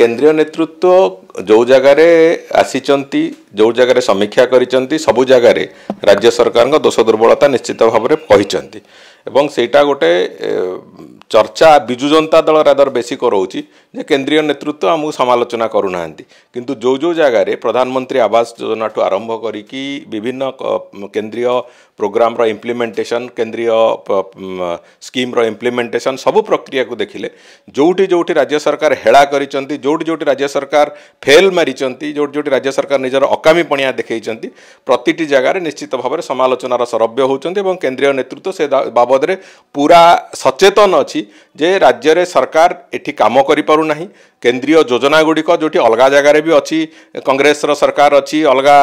କେନ୍ଦ୍ରୀୟ ନେତୃତ୍ୱ ଯେଉଁ ଜାଗାରେ ଆସିଛନ୍ତି ଯେଉଁ ଜାଗାରେ ସମୀକ୍ଷା କରିଛନ୍ତି ସବୁ ଜାଗାରେ ରାଜ୍ୟ ସରକାରଙ୍କ ଦୋଷ ଦୁର୍ବଳତା ନିଶ୍ଚିତ ଭାବରେ କହିଛନ୍ତି ଏବଂ ସେଇଟା ଗୋଟେ ଚର୍ଚ୍ଚା ବିଜୁ ଜନତା ଦଳ ରାଦର ବେଶୀ କରାଉଛି ଯେ କେନ୍ଦ୍ରୀୟ ନେତୃତ୍ୱ ଆମକୁ ସମାଲୋଚନା କରୁନାହାନ୍ତି କିନ୍ତୁ ଯେଉଁ ଯେଉଁ ଜାଗାରେ ପ୍ରଧାନମନ୍ତ୍ରୀ ଆବାସ ଯୋଜନାଠୁ ଆରମ୍ଭ କରିକି ବିଭିନ୍ନ କେନ୍ଦ୍ରୀୟ प्रोग्राम इम्प्लीमेंटेसन केन्द्रीय स्कीम रम्प्लीमेंटेसन सब प्रक्रिया को देखिले जो जो राज्य सरकार हेला कर जो जो राज्य सरकार फेल मारी जो जो राज्य सरकार निजर अकामी पणिया देखते प्रति जगार निश्चित भाव में समालोचनार सरव्य हो केन्द्रीय नेतृत्व से बाबदे पूरा सचेतन अच्छी जे राज्य सरकार ये कम कर କେନ୍ଦ୍ରୀୟ ଯୋଜନା ଗୁଡ଼ିକ ଯେଉଁଠି ଅଲଗା ଜାଗାରେ ବି ଅଛି କଂଗ୍ରେସର ସରକାର ଅଛି ଅଲଗା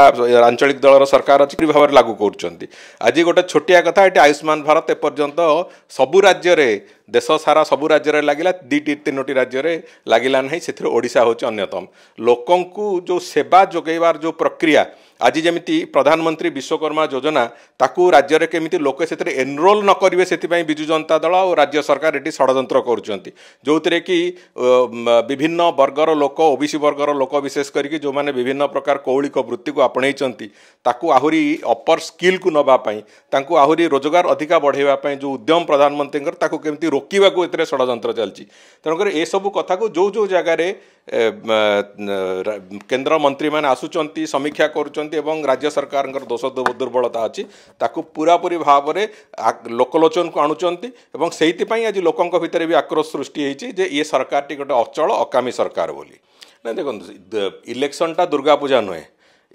ଆଞ୍ଚଳିକ ଦଳର ସରକାର ଅଛି ଭାବରେ ଲାଗୁ କରୁଛନ୍ତି ଆଜି ଗୋଟେ ଛୋଟିଆ କଥା ଏଠି ଆୟୁଷ୍ମାନ ଭାରତ ଏପର୍ଯ୍ୟନ୍ତ ସବୁ ରାଜ୍ୟରେ ଦେଶ ସାରା ସବୁ ରାଜ୍ୟରେ ଲାଗିଲା ଦୁଇଟି ତିନୋଟି ରାଜ୍ୟରେ ଲାଗିଲା ନାହିଁ ସେଥିରେ ଓଡ଼ିଶା ହେଉଛି ଅନ୍ୟତମ ଲୋକଙ୍କୁ ଯେଉଁ ସେବା ଯୋଗାଇବାର ଯେଉଁ ପ୍ରକ୍ରିୟା ଆଜି ଯେମିତି ପ୍ରଧାନମନ୍ତ୍ରୀ ବିଶ୍ୱକର୍ମା ଯୋଜନା ତାକୁ ରାଜ୍ୟରେ କେମିତି ଲୋକେ ସେଥିରେ ଏନରୋଲ୍ ନ କରିବେ ସେଥିପାଇଁ ବିଜୁ ଜନତା ଦଳ ଆଉ ରାଜ୍ୟ ସରକାର ଏଠି ଷଡ଼ଯନ୍ତ୍ର କରୁଛନ୍ତି ଯେଉଁଥିରେ କି ବିଭିନ୍ନ ବର୍ଗର ଲୋକ ଓବିସି ବର୍ଗର ଲୋକ ବିଶେଷ କରିକି ଯେଉଁମାନେ ବିଭିନ୍ନ ପ୍ରକାର କୌଳିକ ବୃତ୍ତିକୁ ଆପଣେଇଛନ୍ତି ତାକୁ ଆହୁରି ଅପର ସ୍କିଲ୍କୁ ନେବା ପାଇଁ ତାଙ୍କୁ ଆହୁରି ରୋଜଗାର ଅଧିକା ବଢ଼ାଇବା ପାଇଁ ଯେଉଁ ଉଦ୍ୟମ ପ୍ରଧାନମନ୍ତ୍ରୀଙ୍କର ତାକୁ କେମିତି ରୋକିବାକୁ ଏଥିରେ ଷଡ଼ଯନ୍ତ୍ର ଚାଲିଛି ତେଣୁକରି ଏସବୁ କଥାକୁ ଯେଉଁ ଯେଉଁ ଜାଗାରେ କେନ୍ଦ୍ରମନ୍ତ୍ରୀମାନେ ଆସୁଛନ୍ତି ସମୀକ୍ଷା କରୁଛନ୍ତି ଏବଂ ରାଜ୍ୟ ସରକାରଙ୍କର ଦୋଷ ଦୁର୍ବଳତା ଅଛି ତାକୁ ପୁରାପୁରି ଭାବରେ ଲୋକଲୋଚନକୁ ଆଣୁଛନ୍ତି ଏବଂ ସେଇଥିପାଇଁ ଆଜି ଲୋକଙ୍କ ଭିତରେ ବି ଆକ୍ରୋଶ ସୃଷ୍ଟି ହେଇଛି ଯେ ଇଏ ସରକାରଟି ଗୋଟେ ଅଚଳ ଅକାମୀ ସରକାର ବୋଲି ନାଇଁ ଦେଖନ୍ତୁ ଇଲେକ୍ସନଟା ଦୁର୍ଗାପୂଜା ନୁହେଁ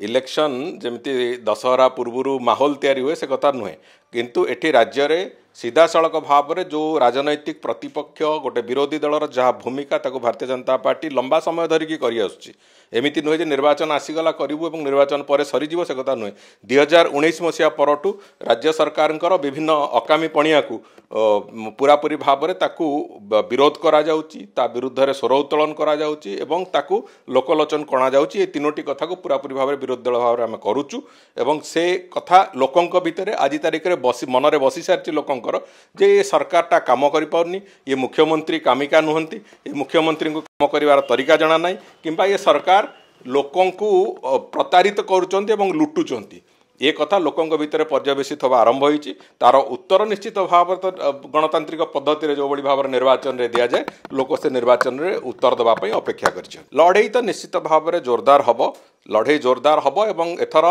ଇଲେକ୍ସନ୍ ଯେମିତି ଦଶହରା ପୂର୍ବରୁ ମାହୋଲ ତିଆରି ହୁଏ ସେ କଥା ନୁହେଁ କିନ୍ତୁ ଏଠି ରାଜ୍ୟରେ ସିଧାସଳଖ ଭାବରେ ଯେଉଁ ରାଜନୈତିକ ପ୍ରତିପକ୍ଷ ଗୋଟେ ବିରୋଧୀ ଦଳର ଯାହା ଭୂମିକା ତାକୁ ଭାରତୀୟ ଜନତା ପାର୍ଟି ଲମ୍ବା ସମୟ ଧରିକି କରିଆସୁଛି ଏମିତି ନୁହେଁ ଯେ ନିର୍ବାଚନ ଆସିଗଲା କରିବୁ ଏବଂ ନିର୍ବାଚନ ପରେ ସରିଯିବ ସେ କଥା ନୁହେଁ ଦୁଇ ହଜାର ଉଣେଇଶ ମସିହା ପରଠୁ ରାଜ୍ୟ ସରକାରଙ୍କର ବିଭିନ୍ନ ଅକାମୀ ପଣିଆକୁ ପୁରାପୁରି ଭାବରେ ତାକୁ ବିରୋଧ କରାଯାଉଛି ତା ବିରୁଦ୍ଧରେ ସ୍ୱର ଉତ୍ତୋଳନ କରାଯାଉଛି ଏବଂ ତାକୁ ଲୋକଲୋଚନ କଣାଯାଉଛି ଏ ତିନୋଟି କଥାକୁ ପୁରାପୁରି ଭାବରେ ବିରୋଧୀ ଦଳ ଭାବରେ ଆମେ କରୁଛୁ ଏବଂ ସେ କଥା ଲୋକଙ୍କ ଭିତରେ ଆଜି ତାରିଖରେ ବସି ମନରେ ବସିସାରିଛି ଲୋକଙ୍କର ଯେ ଏ ସରକାରଟା କାମ କରିପାରୁନି ଇଏ ମୁଖ୍ୟମନ୍ତ୍ରୀ କାମିକା ନୁହନ୍ତି ଏ ମୁଖ୍ୟମନ୍ତ୍ରୀଙ୍କୁ କାମ କରିବାର ତରିକା ଜଣା ନାହିଁ କିମ୍ବା ଏ ସରକାର ଲୋକଙ୍କୁ ପ୍ରତାରିତ କରୁଛନ୍ତି ଏବଂ ଲୁଟୁଛନ୍ତି ଏ କଥା ଲୋକଙ୍କ ଭିତରେ ପର୍ଯ୍ୟବେସିତ ହେବା ଆରମ୍ଭ ହୋଇଛି ତା'ର ଉତ୍ତର ନିଶ୍ଚିତ ଭାବରେ ତ ଗଣତାନ୍ତ୍ରିକ ପଦ୍ଧତିରେ ଯେଉଁଭଳି ଭାବରେ ନିର୍ବାଚନରେ ଦିଆଯାଏ ଲୋକ ସେ ନିର୍ବାଚନରେ ଉତ୍ତର ଦେବା ପାଇଁ ଅପେକ୍ଷା କରିଛନ୍ତି ଲଢ଼େଇ ତ ନିଶ୍ଚିତ ଭାବରେ ଜୋରଦାର ହେବ ଲଢ଼େଇ ଜୋରଦାର ହେବ ଏବଂ ଏଥର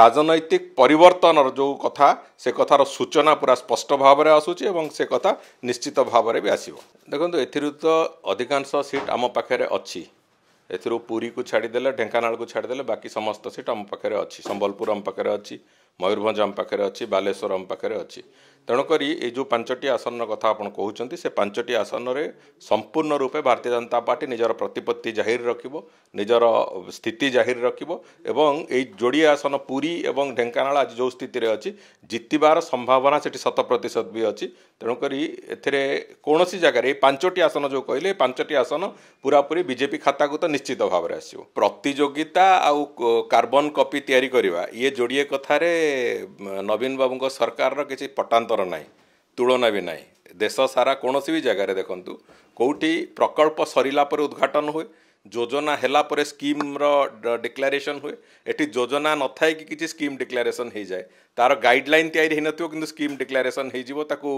ରାଜନୈତିକ ପରିବର୍ତ୍ତନର ଯେଉଁ କଥା ସେ କଥାର ସୂଚନା ପୁରା ସ୍ପଷ୍ଟ ଭାବରେ ଆସୁଛି ଏବଂ ସେ କଥା ନିଶ୍ଚିତ ଭାବରେ ବି ଆସିବ ଦେଖନ୍ତୁ ଏଥିରୁ ତ ଅଧିକାଂଶ ସିଟ୍ ଆମ ପାଖରେ ଅଛି ଏଥିରୁ ପୁରୀକୁ ଛାଡ଼ିଦେଲେ ଢେଙ୍କାନାଳକୁ ଛାଡ଼ିଦେଲେ ବାକି ସମସ୍ତ ସିଟ୍ ଆମ ପାଖରେ ଅଛି ସମ୍ବଲପୁର ଆମ ପାଖରେ ଅଛି ମୟୂରଭଞ୍ଜ ଆମ ପାଖରେ ଅଛି ବାଲେଶ୍ୱର ଆମ ପାଖରେ ଅଛି ତେଣୁକରି ଏଇ ଯେଉଁ ପାଞ୍ଚଟି ଆସନର କଥା ଆପଣ କହୁଛନ୍ତି ସେ ପାଞ୍ଚଟି ଆସନରେ ସମ୍ପୂର୍ଣ୍ଣ ରୂପେ ଭାରତୀୟ ଜନତା ପାର୍ଟି ନିଜର ପ୍ରତିପତ୍ତି ଜାହିର ରଖିବ ନିଜର ସ୍ଥିତି ଜାହିର ରଖିବ ଏବଂ ଏଇ ଯୋଡ଼ିଏ ଆସନ ପୁରୀ ଏବଂ ଢେଙ୍କାନାଳ ଆଜି ଯେଉଁ ସ୍ଥିତିରେ ଅଛି ଜିତିବାର ସମ୍ଭାବନା ସେଠି ଶତ ପ୍ରତିଶତ ବି ଅଛି ତେଣୁକରି ଏଥିରେ କୌଣସି ଜାଗାରେ ଏଇ ପାଞ୍ଚଟି ଆସନ ଯେଉଁ କହିଲେ ଏଇ ପାଞ୍ଚଟି ଆସନ ପୁରାପୁରି ବିଜେପି ଖାତାକୁ ତ ନିଶ୍ଚିତ ନିଶ୍ଚିତ ଭାବରେ ଆସିବ ପ୍ରତିଯୋଗିତା ଆଉ କାର୍ବନ କପି ତିଆରି କରିବା ଇଏ ଯୋଡ଼ିଏ କଥାରେ ନବୀନ ବାବୁଙ୍କ ସରକାରର କିଛି ପଟାନ୍ତର ନାହିଁ ତୁଳନା ବି ନାହିଁ ଦେଶ ସାରା କୌଣସି ବି ଜାଗାରେ ଦେଖନ୍ତୁ କେଉଁଠି ପ୍ରକଳ୍ପ ସରିଲା ପରେ ଉଦ୍ଘାଟନ ହୁଏ ଯୋଜନା ହେଲା ପରେ ସ୍କିମ୍ର ଡିକ୍ଲାରେସନ୍ ହୁଏ ଏଠି ଯୋଜନା ନଥାଇକି କିଛି ସ୍କିମ୍ ଡିକ୍ଲାରେସନ୍ ହେଇଯାଏ ତା'ର ଗାଇଡ଼ଲାଇନ୍ ତିଆରି ହେଇନଥିବ କିନ୍ତୁ ସ୍କିମ୍ ଡିକ୍ଲାରେସନ୍ ହେଇଯିବ ତାକୁ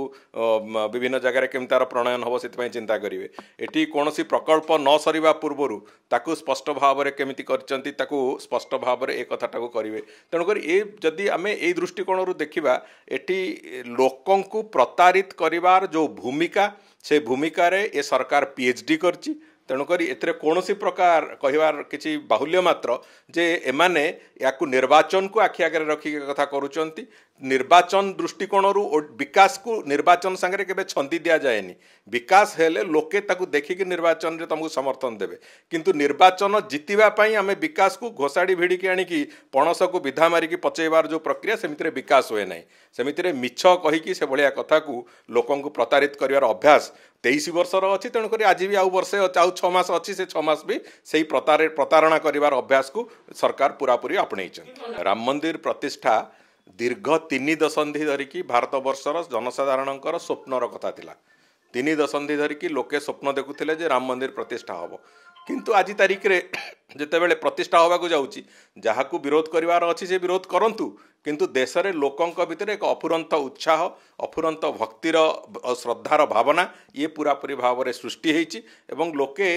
ବିଭିନ୍ନ ଜାଗାରେ କେମିତି ତା'ର ପ୍ରଣୟନ ହେବ ସେଥିପାଇଁ ଚିନ୍ତା କରିବେ ଏଠି କୌଣସି ପ୍ରକଳ୍ପ ନ ସରିବା ପୂର୍ବରୁ ତାକୁ ସ୍ପଷ୍ଟ ଭାବରେ କେମିତି କରିଛନ୍ତି ତାକୁ ସ୍ପଷ୍ଟ ଭାବରେ ଏ କଥାଟାକୁ କରିବେ ତେଣୁକରି ଏ ଯଦି ଆମେ ଏଇ ଦୃଷ୍ଟିକୋଣରୁ ଦେଖିବା ଏଠି ଲୋକଙ୍କୁ ପ୍ରତାରିତ କରିବାର ଯେଉଁ ଭୂମିକା ସେ ଭୂମିକାରେ ଏ ସରକାର ପି ଏଚ୍ ଡି କରିଛି ତେଣୁକରି ଏଥିରେ କୌଣସି ପ୍ରକାର କହିବାର କିଛି ବାହୁଲ୍ୟ ମାତ୍ର ଯେ ଏମାନେ ୟାକୁ ନିର୍ବାଚନକୁ ଆଖି ଆଗରେ ରଖିକି କଥା କରୁଛନ୍ତି ନିର୍ବାଚନ ଦୃଷ୍ଟିକୋଣରୁ ବିକାଶକୁ ନିର୍ବାଚନ ସାଙ୍ଗରେ କେବେ ଛନ୍ଦି ଦିଆଯାଏନି ବିକାଶ ହେଲେ ଲୋକେ ତାକୁ ଦେଖିକି ନିର୍ବାଚନରେ ତୁମକୁ ସମର୍ଥନ ଦେବେ କିନ୍ତୁ ନିର୍ବାଚନ ଜିତିବା ପାଇଁ ଆମେ ବିକାଶକୁ ଘୋଷାଡ଼ି ଭିଡ଼ିକି ଆଣିକି ପଣସକୁ ବିଧା ମାରିକି ପଚେଇବାର ଯେଉଁ ପ୍ରକ୍ରିୟା ସେମିତିରେ ବିକାଶ ହୁଏ ନାହିଁ ସେମିତିରେ ମିଛ କହିକି ସେଭଳିଆ କଥାକୁ ଲୋକଙ୍କୁ ପ୍ରତାରିତ କରିବାର ଅଭ୍ୟାସ ତେଇଶ ବର୍ଷର ଅଛି ତେଣୁକରି ଆଜି ବି ଆଉ ବର୍ଷେ ଆଉ ଛଅ ମାସ ଅଛି ସେ ଛଅ ମାସ ବି ସେଇ ପ୍ରତାରଣା କରିବାର ଅଭ୍ୟାସକୁ ସରକାର ପୁରାପୁରି ଆପଣେଇଛନ୍ତି ରାମ ମନ୍ଦିର ପ୍ରତିଷ୍ଠା ଦୀର୍ଘ ତିନି ଦଶନ୍ଧି ଧରିକି ଭାରତବର୍ଷର ଜନସାଧାରଣଙ୍କର ସ୍ୱପ୍ନର କଥା ଥିଲା ତିନି ଦଶନ୍ଧି ଧରିକି ଲୋକେ ସ୍ୱପ୍ନ ଦେଖୁଥିଲେ ଯେ ରାମ ମନ୍ଦିର ପ୍ରତିଷ୍ଠା ହେବ କିନ୍ତୁ ଆଜି ତାରିଖରେ ଯେତେବେଳେ ପ୍ରତିଷ୍ଠା ହେବାକୁ ଯାଉଛି ଯାହାକୁ ବିରୋଧ କରିବାର ଅଛି ସେ ବିରୋଧ କରନ୍ତୁ କିନ୍ତୁ ଦେଶରେ ଲୋକଙ୍କ ଭିତରେ ଏକ ଅଫୁରନ୍ତ ଉତ୍ସାହ ଅଫୁରନ୍ତ ଭକ୍ତିର ଶ୍ରଦ୍ଧାର ଭାବନା ଇଏ ପୁରାପୁରି ଭାବରେ ସୃଷ୍ଟି ହେଇଛି ଏବଂ ଲୋକେ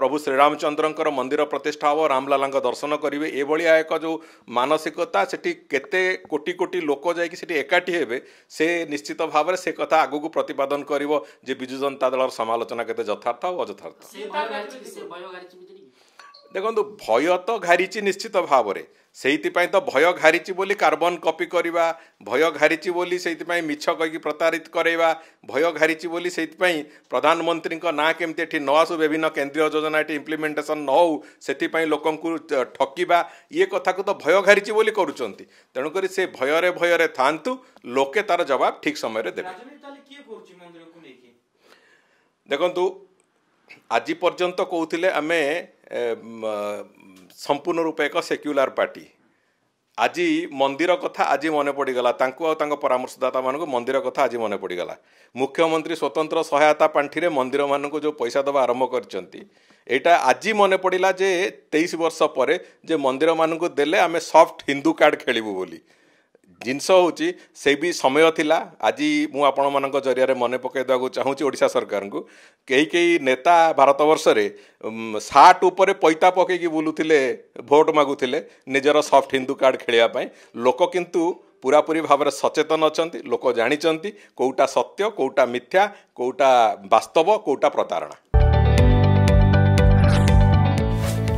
ପ୍ରଭୁ ଶ୍ରୀରାମଚନ୍ଦ୍ରଙ୍କର ମନ୍ଦିର ପ୍ରତିଷ୍ଠା ହେବ ରାମଲାଲାଙ୍କ ଦର୍ଶନ କରିବେ ଏଭଳିଆ ଏକ ଯେଉଁ ମାନସିକତା ସେଠି କେତେ କୋଟି କୋଟି ଲୋକ ଯାଇକି ସେଠି ଏକାଠି ହେବେ ସେ ନିଶ୍ଚିତ ଭାବରେ ସେ କଥା ଆଗକୁ ପ୍ରତିପାଦନ କରିବ ଯେ ବିଜୁ ଜନତା ଦଳର ସମାଲୋଚନା କେତେ ଯଥାର୍ଥ ଆଉ ଅଯଥାର୍ଥ ଦେଖନ୍ତୁ ଭୟ ତ ଘାରିଛି ନିଶ୍ଚିତ ଭାବରେ ସେଇଥିପାଇଁ ତ ଭୟ ଘାରିଛି ବୋଲି କାର୍ବନ କପି କରିବା ଭୟ ଘାରିଛି ବୋଲି ସେଇଥିପାଇଁ ମିଛ କହିକି ପ୍ରତାରିତ କରାଇବା ଭୟ ଘାରିଛି ବୋଲି ସେଇଥିପାଇଁ ପ୍ରଧାନମନ୍ତ୍ରୀଙ୍କ ନାଁ କେମିତି ଏଠି ନ ଆସୁ ବିଭିନ୍ନ କେନ୍ଦ୍ରୀୟ ଯୋଜନା ଏଠି ଇମ୍ପ୍ଲିମେଣ୍ଟେସନ୍ ନ ହେଉ ସେଥିପାଇଁ ଲୋକଙ୍କୁ ଠକିବା ଇଏ କଥାକୁ ତ ଭୟ ଘାରିଛି ବୋଲି କରୁଛନ୍ତି ତେଣୁକରି ସେ ଭୟରେ ଭୟରେ ଥାଆନ୍ତୁ ଲୋକେ ତା'ର ଜବାବ ଠିକ୍ ସମୟରେ ଦେବେ ଦେଖନ୍ତୁ ଆଜି ପର୍ଯ୍ୟନ୍ତ କହୁଥିଲେ ଆମେ ସମ୍ପୂର୍ଣ୍ଣ ରୂପେ ଏକ ସେକ୍ୟୁଲାର ପାର୍ଟି ଆଜି ମନ୍ଦିର କଥା ଆଜି ମନେ ପଡ଼ିଗଲା ତାଙ୍କୁ ଆଉ ତାଙ୍କ ପରାମର୍ଶଦାତାମାନଙ୍କୁ ମନ୍ଦିର କଥା ଆଜି ମନେ ପଡ଼ିଗଲା ମୁଖ୍ୟମନ୍ତ୍ରୀ ସ୍ୱତନ୍ତ୍ର ସହାୟତା ପାଣ୍ଠିରେ ମନ୍ଦିରମାନଙ୍କୁ ଯେଉଁ ପଇସା ଦେବା ଆରମ୍ଭ କରିଛନ୍ତି ଏଇଟା ଆଜି ମନେ ପଡ଼ିଲା ଯେ ତେଇଶ ବର୍ଷ ପରେ ଯେ ମନ୍ଦିରମାନଙ୍କୁ ଦେଲେ ଆମେ ସଫ୍ଟ ହିନ୍ଦୁ କାର୍ଡ଼ ଖେଳିବୁ ବୋଲି जिस हौ चाहिँ सहीबि समय थाहा आज म आपण मन पके चाहिँ ओडा को केही केही नेता भारतवर्षले सारट उप पैता पकेक बुलुले भोट मगुले निजर सफ्ट हिन्दु लोक खेल् पूरा पूरी भावना सचेतन अनि लोक जान्टा सत्य केही मिथ्या केही बास्तव के प्रतारणा